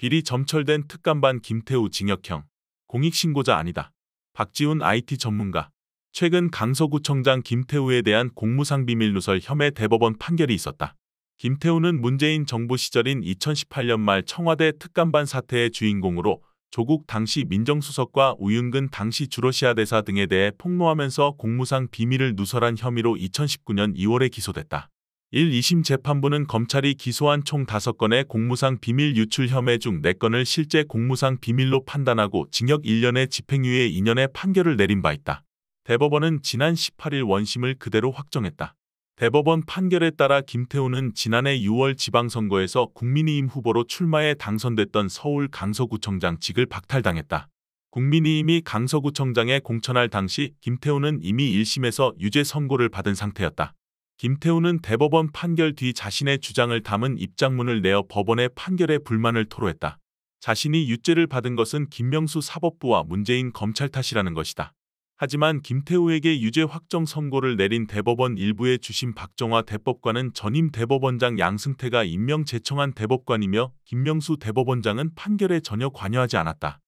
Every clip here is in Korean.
비리 점철된 특감반 김태우 징역형. 공익신고자 아니다. 박지훈 IT 전문가. 최근 강서구청장 김태우에 대한 공무상 비밀 누설 혐의 대법원 판결이 있었다. 김태우는 문재인 정부 시절인 2018년 말 청와대 특감반 사태의 주인공으로 조국 당시 민정수석과 우윤근 당시 주러시아 대사 등에 대해 폭로하면서 공무상 비밀을 누설한 혐의로 2019년 2월에 기소됐다. 1. 2심 재판부는 검찰이 기소한 총 5건의 공무상 비밀 유출 혐의 중 4건을 실제 공무상 비밀로 판단하고 징역 1년에 집행유예 2년의 판결을 내린 바 있다. 대법원은 지난 18일 원심을 그대로 확정했다. 대법원 판결에 따라 김태우는 지난해 6월 지방선거에서 국민의힘 후보로 출마해 당선됐던 서울 강서구청장직을 박탈당했다. 국민의힘이 강서구청장에 공천할 당시 김태우는 이미 1심에서 유죄 선고를 받은 상태였다. 김태우는 대법원 판결 뒤 자신의 주장을 담은 입장문을 내어 법원의 판결에 불만을 토로했다. 자신이 유죄를 받은 것은 김명수 사법부와 문재인 검찰 탓이라는 것이다. 하지만 김태우에게 유죄 확정 선고를 내린 대법원 일부의 주심 박정화 대법관은 전임 대법원장 양승태가 임명 제청한 대법관이며 김명수 대법원장은 판결에 전혀 관여하지 않았다.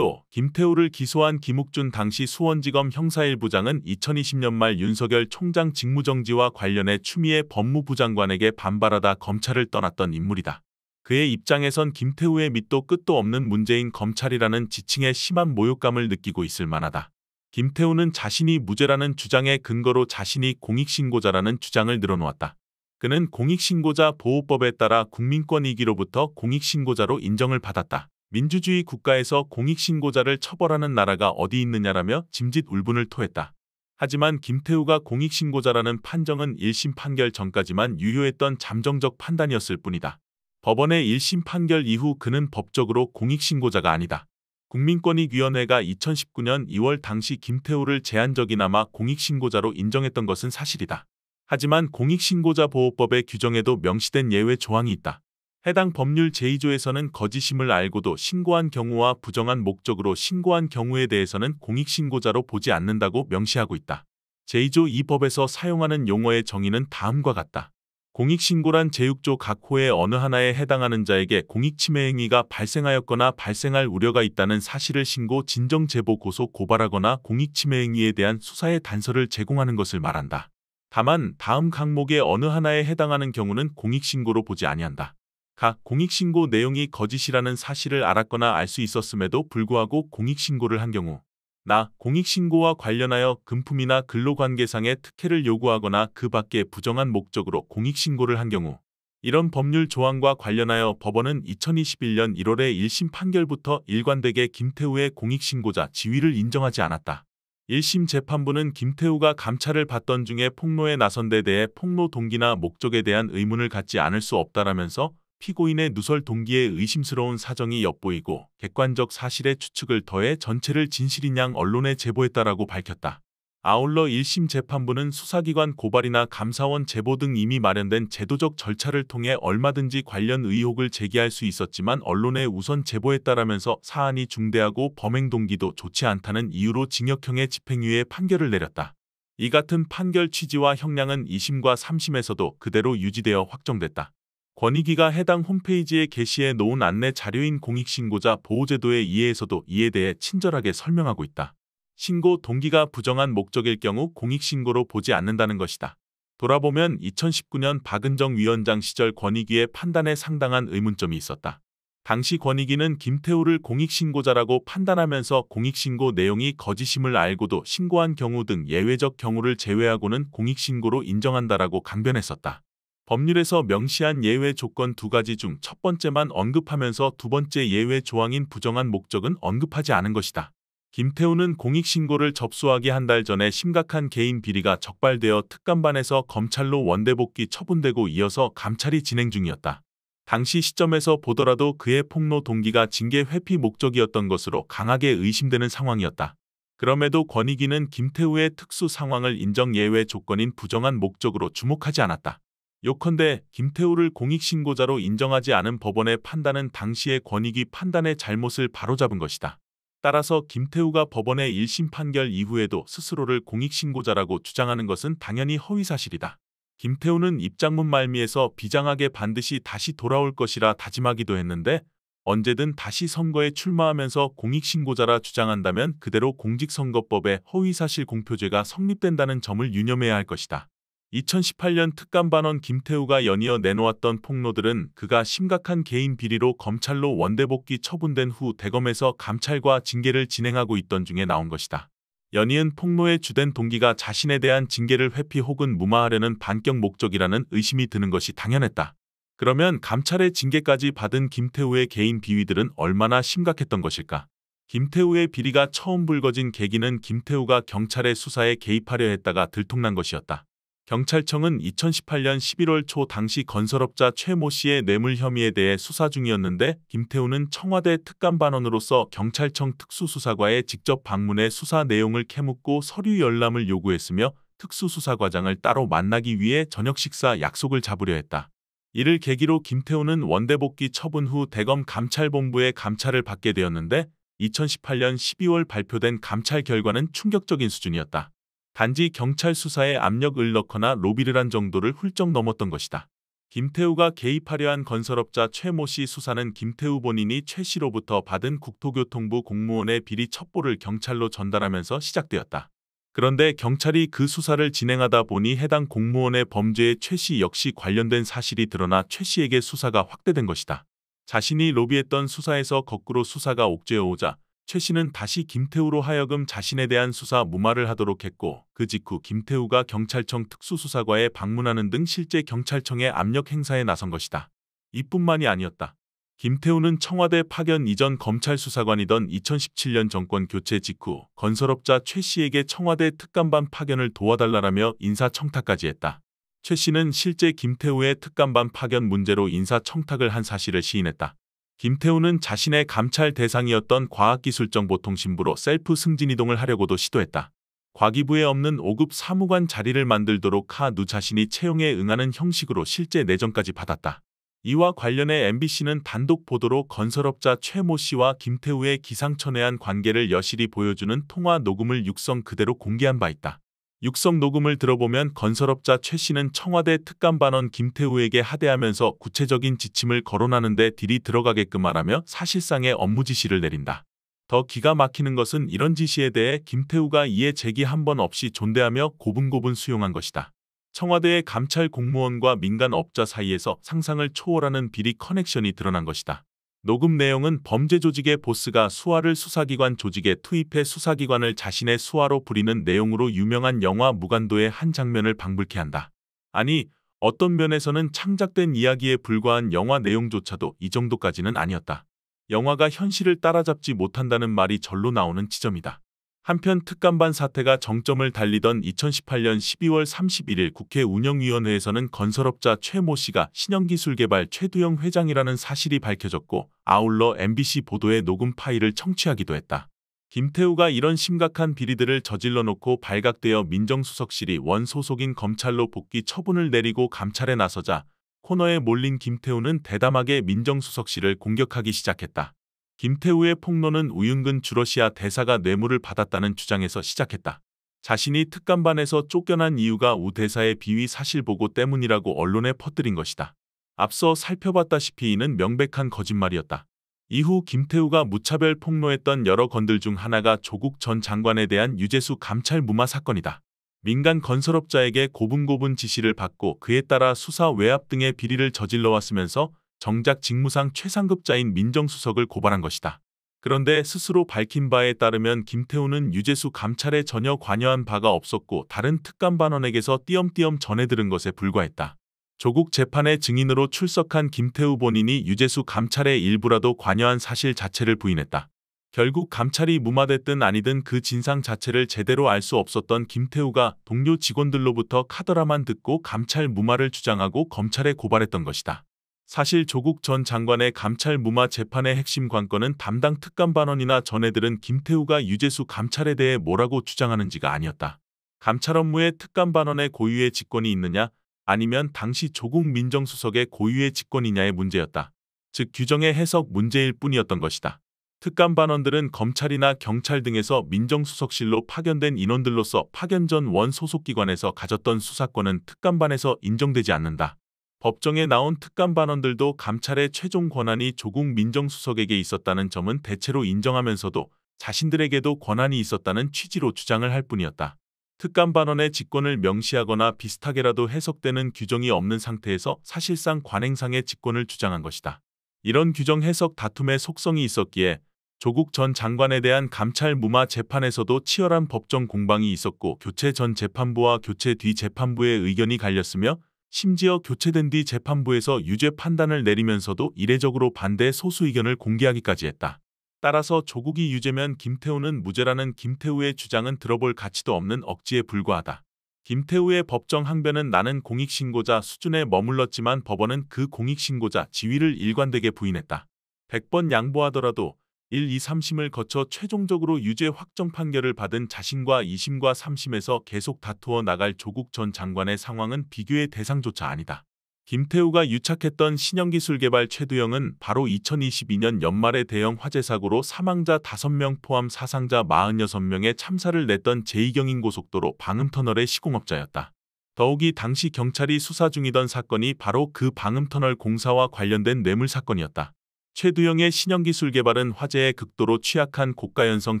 또 김태우를 기소한 김욱준 당시 수원지검 형사 1부장은 2020년 말 윤석열 총장 직무정지와 관련해 추미애 법무부 장관에게 반발하다 검찰을 떠났던 인물이다. 그의 입장에선 김태우의 밑도 끝도 없는 문재인 검찰이라는 지칭에 심한 모욕감을 느끼고 있을 만하다. 김태우는 자신이 무죄라는 주장의 근거로 자신이 공익신고자라는 주장을 늘어놓았다. 그는 공익신고자 보호법에 따라 국민권위기로부터 공익신고자로 인정을 받았다. 민주주의 국가에서 공익신고자를 처벌하는 나라가 어디 있느냐라며 짐짓 울분을 토했다. 하지만 김태우가 공익신고자라는 판정은 1심 판결 전까지만 유효했던 잠정적 판단이었을 뿐이다. 법원의 1심 판결 이후 그는 법적으로 공익신고자가 아니다. 국민권익위원회가 2019년 2월 당시 김태우를 제한적이나마 공익신고자로 인정했던 것은 사실이다. 하지만 공익신고자 보호법의 규정에도 명시된 예외 조항이 있다. 해당 법률 제2조에서는 거짓임을 알고도 신고한 경우와 부정한 목적으로 신고한 경우에 대해서는 공익신고자로 보지 않는다고 명시하고 있다. 제2조 2법에서 사용하는 용어의 정의는 다음과 같다. 공익신고란 제6조 각 호의 어느 하나에 해당하는 자에게 공익침해 행위가 발생하였거나 발생할 우려가 있다는 사실을 신고, 진정, 제보, 고소, 고발하거나 공익침해 행위에 대한 수사의 단서를 제공하는 것을 말한다. 다만 다음 항목의 어느 하나에 해당하는 경우는 공익신고로 보지 아니한다. 각 공익신고 내용이 거짓이라는 사실을 알았거나 알 수 있었음에도 불구하고 공익신고를 한 경우 나 공익신고와 관련하여 금품이나 근로관계상의 특혜를 요구하거나 그 밖에 부정한 목적으로 공익신고를 한 경우 이런 법률 조항과 관련하여 법원은 2021년 1월의 1심 판결부터 일관되게 김태우의 공익신고자 지위를 인정하지 않았다. 1심 재판부는 김태우가 감찰을 받던 중에 폭로에 나선 데 대해 폭로 동기나 목적에 대한 의문을 갖지 않을 수 없다라면서 피고인의 누설 동기에 의심스러운 사정이 엿보이고 객관적 사실의 추측을 더해 전체를 진실인 양 언론에 제보했다라고 밝혔다. 아울러 1심 재판부는 수사기관 고발이나 감사원 제보 등 이미 마련된 제도적 절차를 통해 얼마든지 관련 의혹을 제기할 수 있었지만 언론에 우선 제보했다라면서 사안이 중대하고 범행 동기도 좋지 않다는 이유로 징역형의 집행유예 판결을 내렸다. 이 같은 판결 취지와 형량은 2심과 3심에서도 그대로 유지되어 확정됐다. 권익위가 해당 홈페이지에 게시해 놓은 안내 자료인 공익신고자 보호제도의 이해에서도 이에 대해 친절하게 설명하고 있다. 신고 동기가 부정한 목적일 경우 공익신고로 보지 않는다는 것이다. 돌아보면 2019년 박은정 위원장 시절 권익위의 판단에 상당한 의문점이 있었다. 당시 권익위는 김태우를 공익신고자라고 판단하면서 공익신고 내용이 거짓임을 알고도 신고한 경우 등 예외적 경우를 제외하고는 공익신고로 인정한다라고 강변했었다. 법률에서 명시한 예외 조건 두 가지 중 첫 번째만 언급하면서 두 번째 예외 조항인 부정한 목적은 언급하지 않은 것이다. 김태우는 공익신고를 접수하기 한 달 전에 심각한 개인 비리가 적발되어 특감반에서 검찰로 원대복귀 처분되고 이어서 감찰이 진행 중이었다. 당시 시점에서 보더라도 그의 폭로 동기가 징계 회피 목적이었던 것으로 강하게 의심되는 상황이었다. 그럼에도 권익위는 김태우의 특수 상황을 인정 예외 조건인 부정한 목적으로 주목하지 않았다. 요컨대 김태우를 공익신고자로 인정하지 않은 법원의 판단은 당시의 권익위 판단의 잘못을 바로잡은 것이다. 따라서 김태우가 법원의 1심 판결 이후에도 스스로를 공익신고자라고 주장하는 것은 당연히 허위사실이다. 김태우는 입장문 말미에서 비장하게 반드시 다시 돌아올 것이라 다짐하기도 했는데 언제든 다시 선거에 출마하면서 공익신고자라 주장한다면 그대로 공직선거법의 허위사실 공표죄가 성립된다는 점을 유념해야 할 것이다. 2018년 특감반원 김태우가 연이어 내놓았던 폭로들은 그가 심각한 개인 비리로 검찰로 원대복귀 처분된 후 대검에서 감찰과 징계를 진행하고 있던 중에 나온 것이다. 연이은 폭로의 주된 동기가 자신에 대한 징계를 회피 혹은 무마하려는 반격 목적이라는 의심이 드는 것이 당연했다. 그러면 감찰의 징계까지 받은 김태우의 개인 비위들은 얼마나 심각했던 것일까? 김태우의 비리가 처음 불거진 계기는 김태우가 경찰의 수사에 개입하려 했다가 들통난 것이었다. 경찰청은 2018년 11월 초 당시 건설업자 최 모 씨의 뇌물 혐의에 대해 수사 중이었는데 김태우는 청와대 특감반원으로서 경찰청 특수수사과에 직접 방문해 수사 내용을 캐묻고 서류 열람을 요구했으며 특수수사과장을 따로 만나기 위해 저녁 식사 약속을 잡으려 했다. 이를 계기로 김태우는 원대복귀 처분 후 대검 감찰본부의 감찰을 받게 되었는데 2018년 12월 발표된 감찰 결과는 충격적인 수준이었다. 단지 경찰 수사에 압력을 넣거나 로비를 한 정도를 훌쩍 넘었던 것이다. 김태우가 개입하려 한 건설업자 최모 씨 수사는 김태우 본인이 최 씨로부터 받은 국토교통부 공무원의 비리 첩보를 경찰로 전달하면서 시작되었다. 그런데 경찰이 그 수사를 진행하다 보니 해당 공무원의 범죄에 최 씨 역시 관련된 사실이 드러나 최 씨에게 수사가 확대된 것이다. 자신이 로비했던 수사에서 거꾸로 수사가 옥죄어오자 최 씨는 다시 김태우로 하여금 자신에 대한 수사 무마를 하도록 했고 그 직후 김태우가 경찰청 특수수사과에 방문하는 등 실제 경찰청의 압력 행사에 나선 것이다. 이뿐만이 아니었다. 김태우는 청와대 파견 이전 검찰 수사관이던 2017년 정권 교체 직후 건설업자 최 씨에게 청와대 특감반 파견을 도와달라며 인사청탁까지 했다. 최 씨는 실제 김태우의 특감반 파견 문제로 인사청탁을 한 사실을 시인했다. 김태우는 자신의 감찰 대상이었던 과학기술정보통신부로 셀프 승진이동을 하려고도 시도했다. 과기부에 없는 5급 사무관 자리를 만들도록 하 누 자신이 채용에 응하는 형식으로 실제 내정까지 받았다. 이와 관련해 MBC는 단독 보도로 건설업자 최모 씨와 김태우의 기상천외한 관계를 여실히 보여주는 통화 녹음을 육성 그대로 공개한 바 있다. 육성 녹음을 들어보면 건설업자 최 씨는 청와대 특감반원 김태우에게 하대하면서 구체적인 지침을 거론하는데 딜이 들어가게끔 말하며 사실상의 업무 지시를 내린다. 더 기가 막히는 것은 이런 지시에 대해 김태우가 이에 제기 한 번 없이 존대하며 고분고분 수용한 것이다. 청와대의 감찰 공무원과 민간 업자 사이에서 상상을 초월하는 비리 커넥션이 드러난 것이다. 녹음 내용은 범죄 조직의 보스가 수화를 수사기관 조직에 투입해 수사기관을 자신의 수화로 부리는 내용으로 유명한 영화 무간도의 한 장면을 방불케 한다. 아니, 어떤 면에서는 창작된 이야기에 불과한 영화 내용조차도 이 정도까지는 아니었다. 영화가 현실을 따라잡지 못한다는 말이 절로 나오는 지점이다. 한편 특감반 사태가 정점을 달리던 2018년 12월 31일 국회 운영위원회에서는 건설업자 최 모 씨가 신형기술개발 최두영 회장이라는 사실이 밝혀졌고 아울러 MBC 보도의 녹음 파일을 청취하기도 했다. 김태우가 이런 심각한 비리들을 저질러 놓고 발각되어 민정수석실이 원 소속인 검찰로 복귀 처분을 내리고 감찰에 나서자 코너에 몰린 김태우는 대담하게 민정수석실을 공격하기 시작했다. 김태우의 폭로는 우윤근 주러시아 대사가 뇌물을 받았다는 주장에서 시작했다. 자신이 특감반에서 쫓겨난 이유가 우 대사의 비위 사실 보고 때문이라고 언론에 퍼뜨린 것이다. 앞서 살펴봤다시피 이는 명백한 거짓말이었다. 이후 김태우가 무차별 폭로했던 여러 건들 중 하나가 조국 전 장관에 대한 유재수 감찰 무마 사건이다. 민간 건설업자에게 고분고분 지시를 받고 그에 따라 수사 외압 등의 비리를 저질러 왔으면서 정작 직무상 최상급자인 민정수석을 고발한 것이다. 그런데 스스로 밝힌 바에 따르면 김태우는 유재수 감찰에 전혀 관여한 바가 없었고 다른 특감반원에게서 띄엄띄엄 전해 들은 것에 불과했다. 조국 재판의 증인으로 출석한 김태우 본인이 유재수 감찰의 일부라도 관여한 사실 자체를 부인했다. 결국 감찰이 무마됐든 아니든 그 진상 자체를 제대로 알 수 없었던 김태우가 동료 직원들로부터 카더라만 듣고 감찰 무마를 주장하고 검찰에 고발했던 것이다. 사실 조국 전 장관의 감찰 무마 재판의 핵심 관건은 담당 특감 반원이나 전해들은 김태우가 유재수 감찰에 대해 뭐라고 주장하는지가 아니었다. 감찰 업무에 특감 반원의 고유의 직권이 있느냐 아니면 당시 조국 민정수석의 고유의 직권이냐의 문제였다. 즉 규정의 해석 문제일 뿐이었던 것이다. 특감 반원들은 검찰이나 경찰 등에서 민정수석실로 파견된 인원들로서 파견 전 원 소속기관에서 가졌던 수사권은 특감반에서 인정되지 않는다. 법정에 나온 특감 반원들도 감찰의 최종 권한이 조국 민정수석에게 있었다는 점은 대체로 인정하면서도 자신들에게도 권한이 있었다는 취지로 주장을 할 뿐이었다. 특감 반원의 직권을 명시하거나 비슷하게라도 해석되는 규정이 없는 상태에서 사실상 관행상의 직권을 주장한 것이다. 이런 규정 해석 다툼의 속성이 있었기에 조국 전 장관에 대한 감찰 무마 재판에서도 치열한 법정 공방이 있었고 교체 전 재판부와 교체 뒤 재판부의 의견이 갈렸으며 심지어 교체된 뒤 재판부에서 유죄 판단을 내리면서도 이례적으로 반대 소수 의견을 공개하기까지 했다. 따라서 조국이 유죄면 김태우는 무죄라는 김태우의 주장은 들어볼 가치도 없는 억지에 불과하다. 김태우의 법정 항변은 나는 공익신고자 수준에 머물렀지만 법원은 그 공익신고자 지위를 일관되게 부인했다. 100번 양보하더라도 1, 2, 3심을 거쳐 최종적으로 유죄 확정 판결을 받은 자신과 2심과 3심에서 계속 다투어 나갈 조국 전 장관의 상황은 비교의 대상조차 아니다. 김태우가 유착했던 신형기술개발 최두영은 바로 2022년 연말에 대형 화재 사고로 사망자 5명 포함 사상자 46명의 참사를 냈던 제2경인 고속도로 방음터널의 시공업자였다. 더욱이 당시 경찰이 수사 중이던 사건이 바로 그 방음터널 공사와 관련된 뇌물 사건이었다. 최두영의 신형기술 개발은 화재에 극도로 취약한 고가연성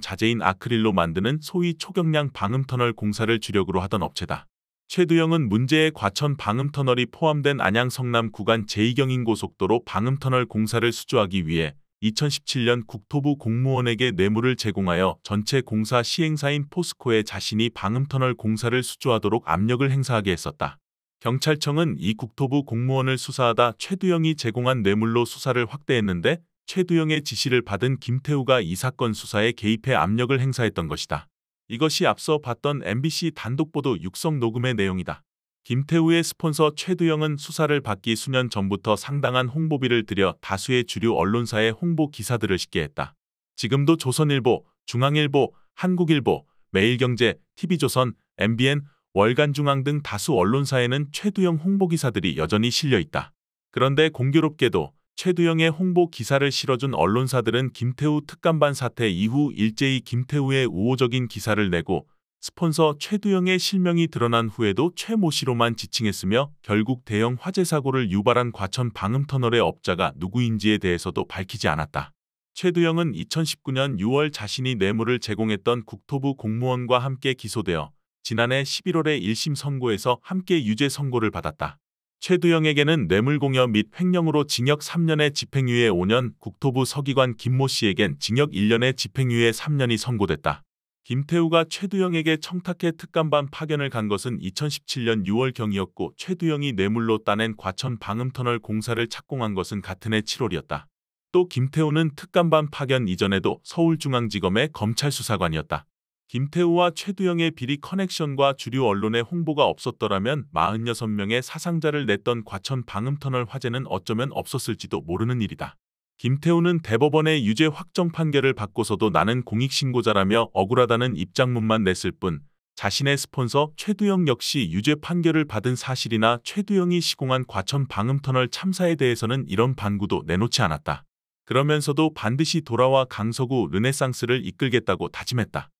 자재인 아크릴로 만드는 소위 초경량 방음터널 공사를 주력으로 하던 업체다. 최두영은 문제의 과천 방음터널이 포함된 안양 성남 구간 제2경인 고속도로 방음터널 공사를 수주하기 위해 2017년 국토부 공무원에게 뇌물을 제공하여 전체 공사 시행사인 포스코에 자신이 방음터널 공사를 수주하도록 압력을 행사하게 했었다. 경찰청은 이 국토부 공무원을 수사하다 최두영이 제공한 뇌물로 수사를 확대했는데 최두영의 지시를 받은 김태우가 이 사건 수사에 개입해 압력을 행사했던 것이다. 이것이 앞서 봤던 MBC 단독 보도 육성 녹음의 내용이다. 김태우의 스폰서 최두영은 수사를 받기 수년 전부터 상당한 홍보비를 들여 다수의 주류 언론사의 홍보 기사들을 싣게 했다. 지금도 조선일보, 중앙일보, 한국일보, 매일경제, TV조선, MBN, 월간중앙 등 다수 언론사에는 최두영 홍보기사들이 여전히 실려있다. 그런데 공교롭게도 최두영의 홍보 기사를 실어준 언론사들은 김태우 특감반 사태 이후 일제히 김태우의 우호적인 기사를 내고 스폰서 최두영의 실명이 드러난 후에도 최모 씨로만 지칭했으며 결국 대형 화재 사고를 유발한 과천 방음터널의 업자가 누구인지에 대해서도 밝히지 않았다. 최두영은 2019년 6월 자신이 뇌물을 제공했던 국토부 공무원과 함께 기소되어 지난해 11월에 1심 선고에서 함께 유죄 선고를 받았다. 최두영에게는 뇌물공여 및 횡령으로 징역 3년에 집행유예 5년, 국토부 서기관 김모 씨에겐 징역 1년에 집행유예 3년이 선고됐다. 김태우가 최두영에게 청탁해 특감반 파견을 간 것은 2017년 6월경이었고 최두영이 뇌물로 따낸 과천 방음터널 공사를 착공한 것은 같은 해 7월이었다. 또 김태우는 특감반 파견 이전에도 서울중앙지검의 검찰수사관이었다. 김태우와 최두영의 비리 커넥션과 주류 언론의 홍보가 없었더라면 46명의 사상자를 냈던 과천 방음터널 화재는 어쩌면 없었을지도 모르는 일이다. 김태우는 대법원의 유죄 확정 판결을 받고서도 나는 공익신고자라며 억울하다는 입장문만 냈을 뿐 자신의 스폰서 최두영 역시 유죄 판결을 받은 사실이나 최두영이 시공한 과천 방음터널 참사에 대해서는 이런 반구도 내놓지 않았다. 그러면서도 반드시 돌아와 강서구 르네상스를 이끌겠다고 다짐했다.